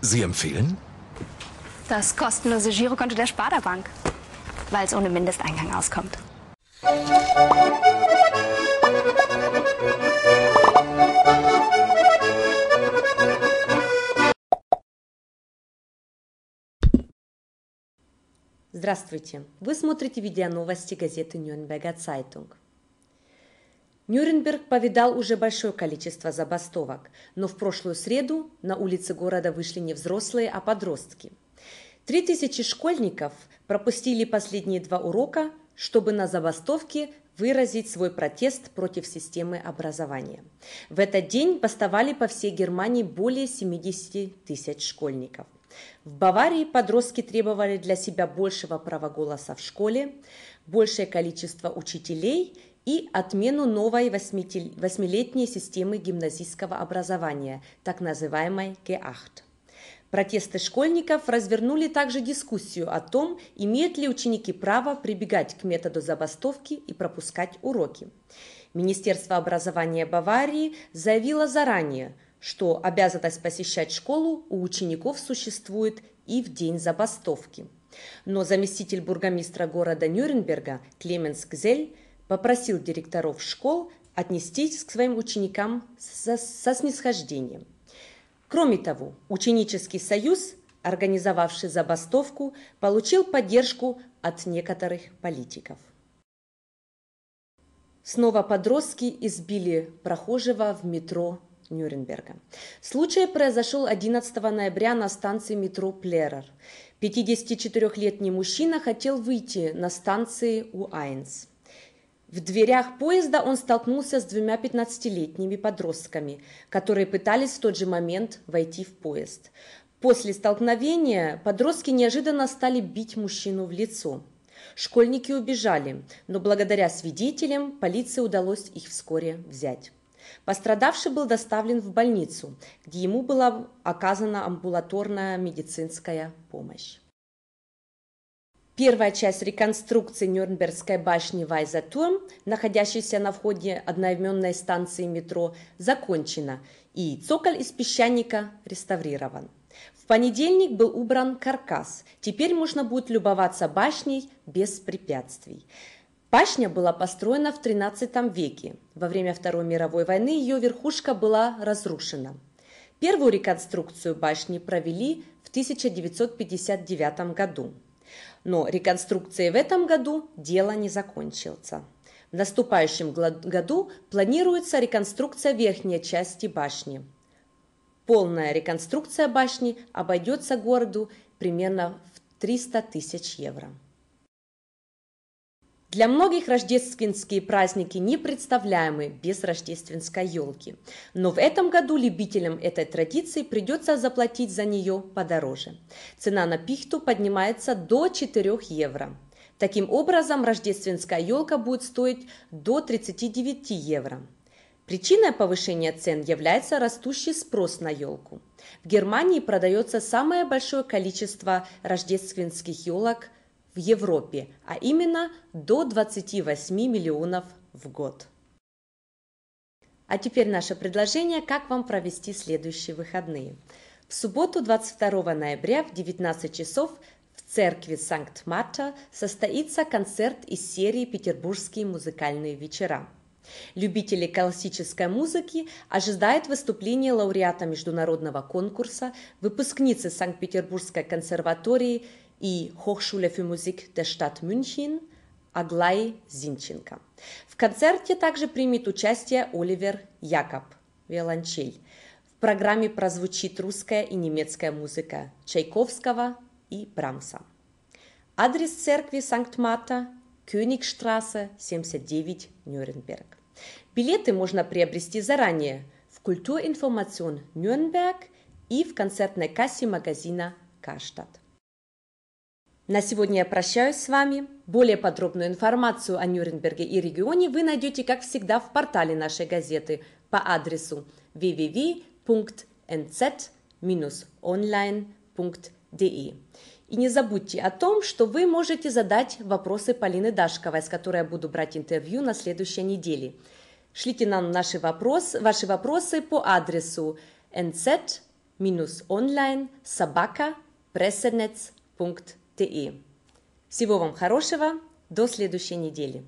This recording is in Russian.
Sie empfehlen? Das kostenlose Girokonto der Sparda Bank, weil es ohne Mindesteingang auskommt. Здравствуйте! Вы смотрите видео новости газеты Нюрнберга Zeitung. Нюрнберг повидал уже большое количество забастовок, но в прошлую среду на улицы города вышли не взрослые, а подростки. Три тысячи школьников пропустили последние два урока, чтобы на забастовке выразить свой протест против системы образования. В этот день бастовали по всей Германии более 70 тысяч школьников. В Баварии подростки требовали для себя большего права голоса в школе, большее количество учителей и отмену новой восьмилетней системы гимназийского образования, так называемой Г8. Протесты школьников развернули также дискуссию о том, имеют ли ученики право прибегать к методу забастовки и пропускать уроки. Министерство образования Баварии заявило заранее – что обязанность посещать школу у учеников существует и в день забастовки. Но заместитель бургомистра города Нюрнберга Клеменс Кзель попросил директоров школ отнестись к своим ученикам со, со снисхождением. Кроме того, ученический союз, организовавший забастовку, получил поддержку от некоторых политиков. Снова подростки избили прохожего в метро Нюрнберга. Случай произошел 11 ноября на станции метро Плерер. 54-летний мужчина хотел выйти на станции У-Айнс. В дверях поезда он столкнулся с двумя 15-летними подростками, которые пытались в тот же момент войти в поезд. После столкновения подростки неожиданно стали бить мужчину в лицо. Школьники убежали, но благодаря свидетелям полиции удалось их вскоре взять. Пострадавший был доставлен в больницу, где ему была оказана амбулаторная медицинская помощь. Первая часть реконструкции Нюрнбергской башни Вайзатурм, находящейся на входе одноименной станции метро, закончена, и цоколь из песчаника реставрирован. В понедельник был убран каркас. Теперь можно будет любоваться башней без препятствий. Пашня была построена в XIII веке. Во время Второй мировой войны ее верхушка была разрушена. Первую реконструкцию башни провели в 1959 году. Но реконструкцией в этом году дело не закончится. В наступающем году планируется реконструкция верхней части башни. Полная реконструкция башни обойдется городу примерно в 300 тысяч евро. Для многих рождественские праздники не представляемы без рождественской елки. Но в этом году любителям этой традиции придется заплатить за нее подороже. Цена на пихту поднимается до 4 евро. Таким образом, рождественская елка будет стоить до 39 евро. Причиной повышения цен является растущий спрос на елку. В Германии продается самое большое количество рождественских елок – в Европе, а именно до 28 миллионов в год. А теперь наше предложение, как вам провести следующие выходные. В субботу 22 ноября в 19 часов в церкви Санкт-Марта состоится концерт из серии «Петербургские музыкальные вечера». Любители классической музыки ожидают выступления лауреата международного конкурса, выпускницы Санкт-Петербургской консерватории и Hochschule für Musik der Stadt München Аглаи Зинченко. В концерте также примет участие Оливер Якоб, виолончель. В программе прозвучит русская и немецкая музыка Чайковского и Брамса. Адрес церкви Санкт-Мата, Кёнигштрассе, 79, Нюрнберг. Билеты можно приобрести заранее в Культуринформацион Нюрнберг и в концертной кассе магазина Каштадт. На сегодня я прощаюсь с вами. Более подробную информацию о Нюрнберге и регионе вы найдете, как всегда, в портале нашей газеты по адресу www.nz-online.de. И не забудьте о том, что вы можете задать вопросы Полины Дашковой, с которой я буду брать интервью на следующей неделе. Шлите нам наши вопрос, ваши вопросы по адресу nz-online собака всего вам хорошего, до следующей недели.